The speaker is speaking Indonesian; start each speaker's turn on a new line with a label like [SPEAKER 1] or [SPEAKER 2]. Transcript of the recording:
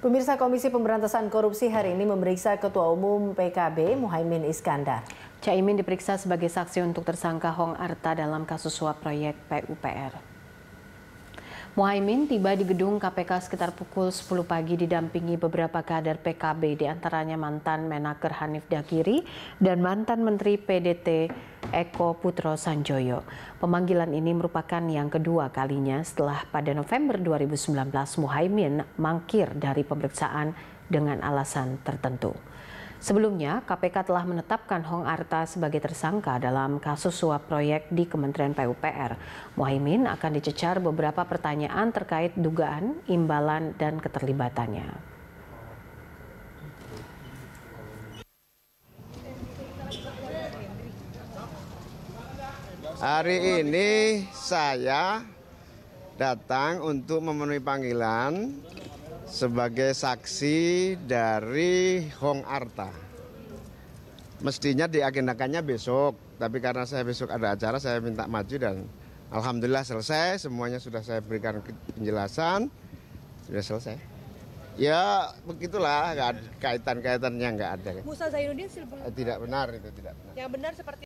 [SPEAKER 1] Pemirsa Komisi Pemberantasan Korupsi hari ini memeriksa Ketua Umum PKB Muhaimin Iskandar. Caimin diperiksa sebagai saksi untuk tersangka Hong Arta dalam kasus suap proyek PUPR. Muhaimin tiba di gedung KPK sekitar pukul 10 pagi didampingi beberapa kader PKB diantaranya mantan Menaker Hanif Dakiri dan mantan Menteri PDT Eko Putro Sanjoyo. Pemanggilan ini merupakan yang kedua kalinya setelah pada November 2019 Muhaimin mangkir dari pemeriksaan dengan alasan tertentu. Sebelumnya, KPK telah menetapkan Hong Arta sebagai tersangka dalam kasus suap proyek di Kementerian PUPR. Muhaimin akan dicecar beberapa pertanyaan terkait dugaan, imbalan, dan keterlibatannya. Hari
[SPEAKER 2] ini saya datang untuk memenuhi panggilan sebagai saksi dari Hong Arta. Mestinya diagendakannya besok, tapi karena saya besok ada acara saya minta maju dan alhamdulillah selesai, semuanya sudah saya berikan penjelasan, sudah selesai. Ya begitulah kaitan-kaitannya nggak ada. Musa Zainuddin eh, Tidak benar itu tidak benar. Yang benar seperti